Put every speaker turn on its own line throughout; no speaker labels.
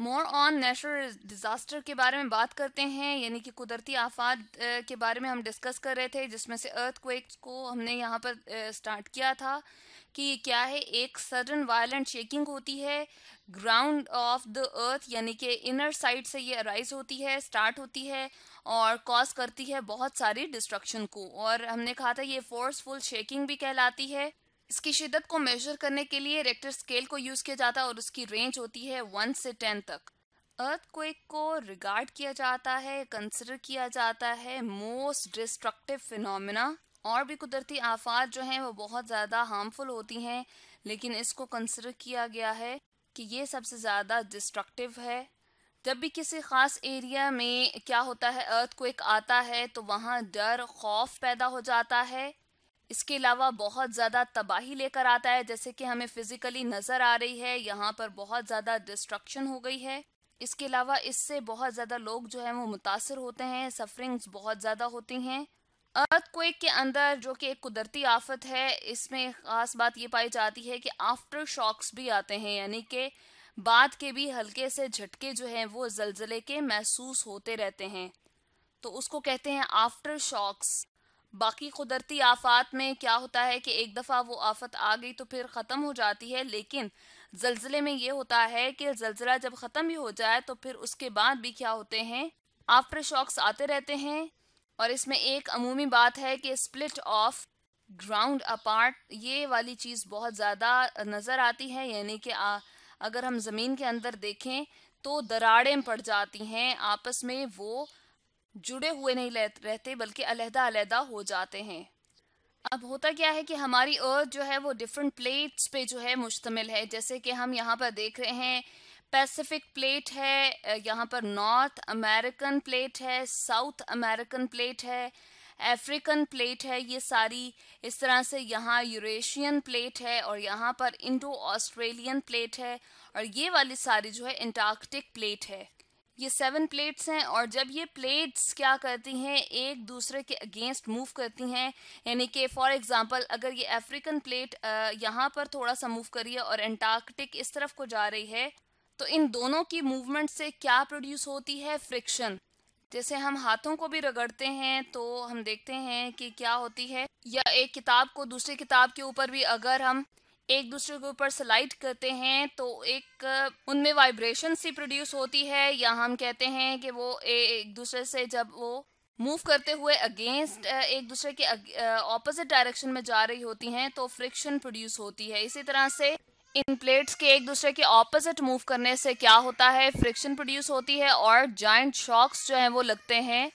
more on natural disaster के बारे में बात करते हैं यानी कि कुदरती आफात के बारे में हम डिस्कस कर रहे थे जिसमें से अर्थ को हमने यहाँ पर स्टार्ट किया था कि क्या है एक सडन वायलेंट शेकिंग होती है ग्राउंड ऑफ द अर्थ यानी कि इनर साइड से ये अराइज होती है स्टार्ट होती है और कॉज करती है बहुत सारी डिस्ट्रक्शन को और हमने कहा था ये फोर्सफुल शेकिंग भी कहलाती है इसकी शिद्दत को मेजर करने के लिए रेक्टर स्केल को यूज किया जाता है और उसकी रेंज होती है वन से टेन तक अर्थ क्वेक को रिगार्ड किया जाता है कंसिडर किया जाता है मोस्ट डिस्ट्रक्टिव फिनोमिना और भी कुदरती आफात जो हैं वो बहुत ज़्यादा हार्मफुल होती हैं लेकिन इसको कंसिडर किया गया है कि ये सबसे ज़्यादा डिस्ट्रक्टिव है जब भी किसी ख़ास एरिया में क्या होता है अर्थ को एक आता है तो वहाँ डर खौफ पैदा हो जाता है इसके अलावा बहुत ज़्यादा तबाही लेकर आता है जैसे कि हमें फिजिकली नज़र आ रही है यहाँ पर बहुत ज़्यादा डिस्ट्रक्शन हो गई है इसके अलावा इससे बहुत ज़्यादा लोग जो है वो मुतासर होते हैं सफरिंग्स बहुत ज़्यादा होती हैं अर्थ क्वेक के अंदर जो कि एक कुदरती आफत है इसमें ख़ास बात ये पाई जाती है कि आफ्टर शॉक्स भी आते हैं यानी कि बाद के भी हल्के से झटके जो हैं वो जलजले के महसूस होते रहते हैं तो उसको कहते हैं आफ्टर शॉक्स बाकी कुदरती आफात में क्या होता है कि एक दफ़ा वो आफत आ गई तो फिर ख़त्म हो जाती है लेकिन जलजिले में ये होता है कि जलजिला जब ख़त्म भी हो जाए तो फिर उसके बाद भी क्या होते हैं आफ्टर शॉक्स आते रहते हैं और इसमें एक अमूमी बात है कि स्प्लिट ऑफ ग्राउंड अपार्ट ये वाली चीज़ बहुत ज़्यादा नज़र आती है यानी कि अगर हम ज़मीन के अंदर देखें तो दराड़ें पड़ जाती हैं आपस में वो जुड़े हुए नहीं रहते बल्कि अलहदा अलहदा हो जाते हैं अब होता क्या है कि हमारी अर्थ जो है वो डिफरेंट प्लेट्स पे जो है मुश्तमिल है जैसे कि हम यहाँ पर देख रहे हैं पैसिफिक प्लेट है यहाँ पर नॉर्थ अमेरिकन प्लेट है साउथ अमेरिकन प्लेट है अफ्रीकन प्लेट है ये सारी इस तरह से यहाँ यूरेशियन प्लेट है और यहाँ पर इंडो ऑस्ट्रेलियन प्लेट है और ये वाली सारी जो है इंटार्कटिक प्लेट है ये सेवन प्लेट्स हैं और जब ये प्लेट्स क्या करती हैं एक दूसरे के अगेंस्ट मूव करती हैं यानी कि फॉर एग्जांपल अगर ये अफ्रीकन प्लेट यहाँ पर थोड़ा सा मूव करी है और एंटार्कटिक इस तरफ को जा रही है तो इन दोनों की मूवमेंट से क्या प्रोड्यूस होती है फ्रिक्शन जैसे हम हाथों को भी रगड़ते हैं तो हम देखते हैं कि क्या होती है या एक किताब को दूसरी किताब के ऊपर भी अगर हम एक दूसरे के ऊपर स्लाइड करते हैं तो एक उनमें वाइब्रेशन सी प्रोड्यूस होती है या हम कहते हैं कि वो एक दूसरे से जब वो मूव करते हुए अगेंस्ट एक दूसरे के ऑपोजिट डायरेक्शन में जा रही होती हैं तो फ्रिक्शन प्रोड्यूस होती है इसी तरह से इन प्लेट्स के एक दूसरे के ऑपोजिट मूव करने से क्या होता है फ्रिक्शन प्रोड्यूस होती है और जॉइंट शॉक्स जो हैं वो लगते हैं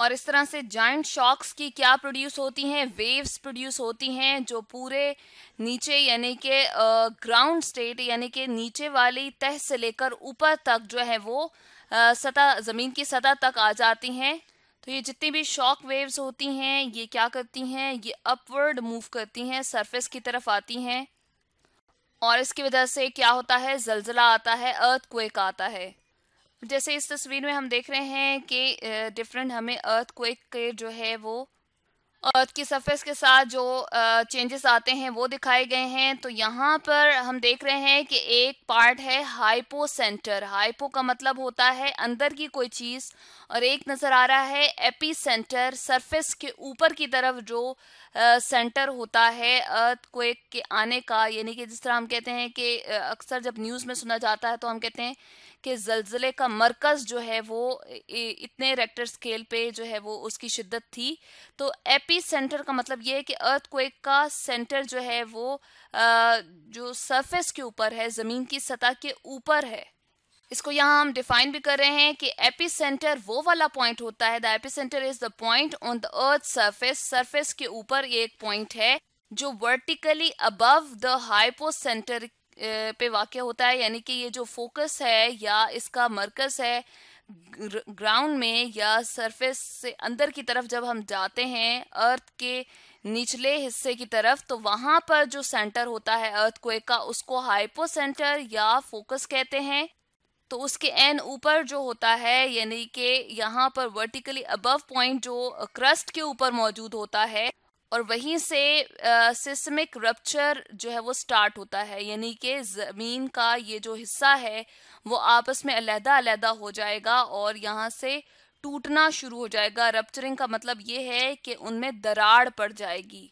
और इस तरह से जॉइंट शॉक्स की क्या प्रोड्यूस होती हैं वेव्स प्रोड्यूस होती हैं जो पूरे नीचे यानी कि ग्राउंड स्टेट यानी कि नीचे वाली तह से लेकर ऊपर तक जो है वो सतह ज़मीन की सतह तक आ जाती हैं तो ये जितनी भी शॉक वेव्स होती हैं ये क्या करती हैं ये अपवर्ड मूव करती हैं सरफेस की तरफ आती हैं और इसकी वजह से क्या होता है जलजला आता है अर्थ क्वेक आता है जैसे इस तस्वीर में हम देख रहे हैं कि डिफरेंट हमें अर्थ क्वेक के जो है वो अर्थ की सरफेस के साथ जो चेंजेस आते हैं वो दिखाए गए हैं तो यहाँ पर हम देख रहे हैं कि एक पार्ट है हाइपो सेंटर हाइपो का मतलब होता है अंदर की कोई चीज़ और एक नज़र आ रहा है एपी सेंटर सरफेस के ऊपर की तरफ जो सेंटर होता है अर्थ क्वेक के आने का यानी कि जिस तरह हम कहते हैं कि अक्सर जब न्यूज़ में सुना जाता है तो हम कहते हैं कि जलजिले का मरकज़ जो है वो इतने रेक्टर स्केल पे जो है वो उसकी शिद्दत थी तो एपी सेंटर का मतलब ये है कि अर्थ क्वेक का सेंटर जो है वो जो सरफेस के ऊपर है ज़मीन की सतह के ऊपर है इसको यहाँ हम डिफाइन भी कर रहे हैं कि एपी सेंटर वो वाला पॉइंट होता है the epicentre is the point on the earth surface surface के ऊपर ये एक पॉइंट है जो वर्टिकली अबव द हाइपोसेंटर पे वाक़ होता है यानी कि ये जो फोकस है या इसका मरकज़ है ग्राउंड में या सरफेस से अंदर की तरफ जब हम जाते हैं अर्थ के निचले हिस्से की तरफ तो वहाँ पर जो सेंटर होता है अर्थ कोए का उसको हाइपो सेंटर या फोकस कहते हैं तो उसके एन ऊपर जो होता है यानी कि यहाँ पर वर्टिकली अबव पॉइंट जो क्रस्ट के ऊपर मौजूद होता है और वहीं से सिस्मिक रप्चर जो है वो स्टार्ट होता है यानी कि ज़मीन का ये जो हिस्सा है वो आपस में अलहदा अलहदा हो जाएगा और यहाँ से टूटना शुरू हो जाएगा रप्चरिंग का मतलब ये है कि उनमें दराड़ पड़ जाएगी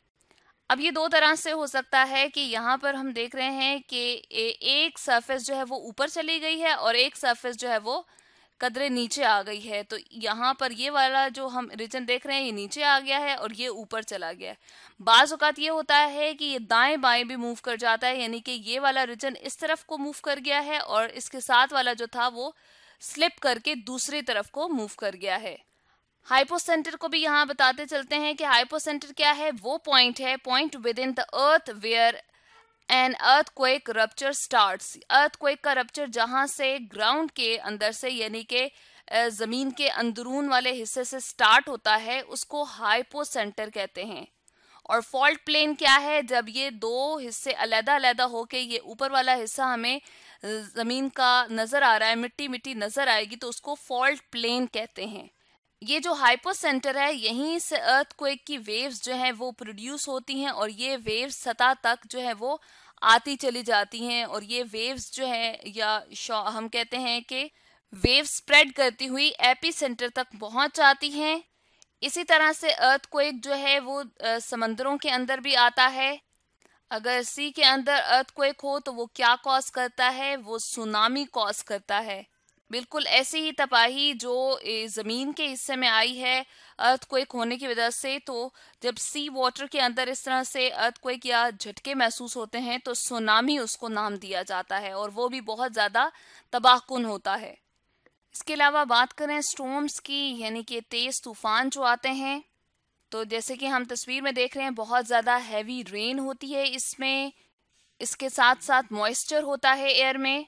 अब ये दो तरह से हो सकता है कि यहाँ पर हम देख रहे हैं कि एक सरफेस जो है वो ऊपर चली गई है और एक सरफेस जो है वो कदरे नीचे आ गई है तो यहाँ पर ये वाला जो हम रीजन देख रहे हैं ये नीचे आ गया है और ये ऊपर चला गया है बाज़ अवत ये होता है कि ये दाएं बाएं भी मूव कर जाता है यानी कि ये वाला रीजन इस तरफ को मूव कर गया है और इसके साथ वाला जो था वो स्लिप करके दूसरी तरफ को मूव कर गया है हाइपोसेंटर को भी यहाँ बताते चलते हैं कि हाइपोसेंटर क्या है वो पॉइंट है point within the earth where an earthquake rupture starts earthquake का रप्चर जहाँ से ग्राउंड के अंदर से यानी के ज़मीन के अंदरून वाले हिस्से से स्टार्ट होता है उसको हाइपोसेंटर कहते हैं और फॉल्ट प्लेन क्या है जब ये दो हिस्से अलहदा अलहदा होके ये ऊपर वाला हिस्सा हमें ज़मीन का नज़र आ रहा है मिट्टी मिट्टी नज़र आएगी तो उसको फॉल्ट प्लेन कहते हैं ये जो हाइपो सेंटर है यहीं से अर्थ क्वेक की वेव्स जो है वो प्रोड्यूस होती हैं और ये वेव्स सतह तक जो है वो आती चली जाती हैं और ये वेव्स जो है या हम कहते हैं कि वेव स्प्रेड करती हुई एपी सेंटर तक पहुंच जाती हैं इसी तरह से अर्थ क्वेक जो है वो समंदरों के अंदर भी आता है अगर सी के अंदर अर्थ क्वेक हो तो वो क्या कॉज करता है वो सुनामी कॉज करता है बिल्कुल ऐसी ही तबाही जो ज़मीन के हिस्से में आई है अर्थ क्वेक होने की वजह से तो जब सी वाटर के अंदर इस तरह से अर्थ क्वेक या झटके महसूस होते हैं तो सुनामी उसको नाम दिया जाता है और वो भी बहुत ज़्यादा तबाहकुन होता है इसके अलावा बात करें स्टोम्स की यानी कि तेज़ तूफ़ान जो आते हैं तो जैसे कि हम तस्वीर में देख रहे हैं बहुत ज़्यादा हैवी रेन होती है इसमें इसके साथ साथ मॉइस्चर होता है एयर में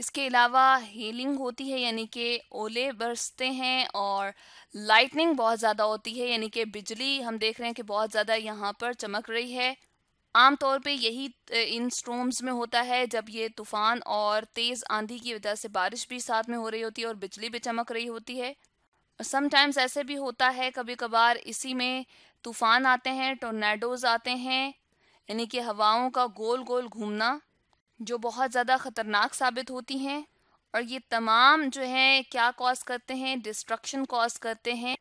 इसके अलावा हेलिंग होती है यानी कि ओले बरसते हैं और लाइटनिंग बहुत ज़्यादा होती है यानी कि बिजली हम देख रहे हैं कि बहुत ज़्यादा यहाँ पर चमक रही है आम तौर पे यही इन स्ट्रोम्स में होता है जब ये तूफ़ान और तेज़ आंधी की वजह से बारिश भी साथ में हो रही होती है और बिजली भी चमक रही होती है समटाइम्स ऐसे भी होता है कभी कभार इसी में तूफ़ान आते हैं टोर्नेडोज आते हैं यानी कि हवाओं का गोल गोल घूमना जो बहुत ज़्यादा ख़तरनाक साबित होती हैं और ये तमाम जो है क्या कॉज करते हैं डिस्ट्रक्शन कॉज करते हैं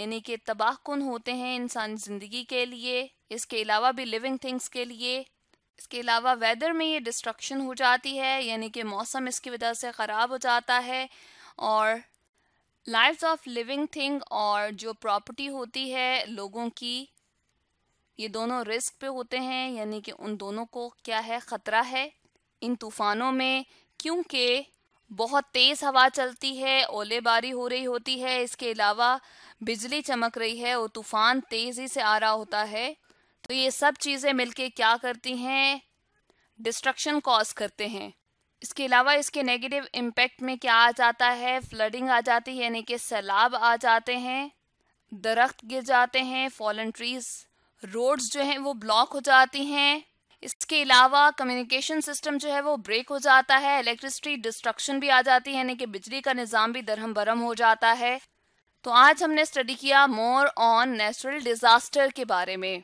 यानी कि तबाह कन होते हैं इंसान ज़िंदगी के लिए इसके अलावा भी लिविंग थिंग्स के लिए इसके अलावा वेदर में ये डिस्ट्रक्शन हो जाती है यानी कि मौसम इसकी वजह से ख़राब हो जाता है और लाइफ ऑफ लिविंग थिंग और जो प्रॉपर्टी होती है लोगों की ये दोनों रिस्क पे होते हैं यानी कि उन दोनों को क्या है ख़तरा है इन तूफानों में क्योंकि बहुत तेज़ हवा चलती है ओले बारी हो रही होती है इसके अलावा बिजली चमक रही है और तूफ़ान तेज़ी से आ रहा होता है तो ये सब चीज़ें मिलके क्या करती हैं डिस्ट्रक्शन कॉज करते हैं इसके अलावा इसके नेगेटिव इम्पेक्ट में क्या आ जाता है फ्लडिंग आ जाती है यानी कि सैलाब आ जाते हैं दरख्त गिर जाते हैं फॉलन ट्रीज रोड्स जो हैं वो ब्लॉक हो जाती हैं इसके अलावा कम्युनिकेशन सिस्टम जो है वो ब्रेक हो जाता है इलेक्ट्रिसिटी डिस्ट्रक्शन भी आ जाती है यानी कि बिजली का निज़ाम भी दरहम बरम हो जाता है तो आज हमने स्टडी किया मोर ऑन नेचुरल डिज़ास्टर के बारे में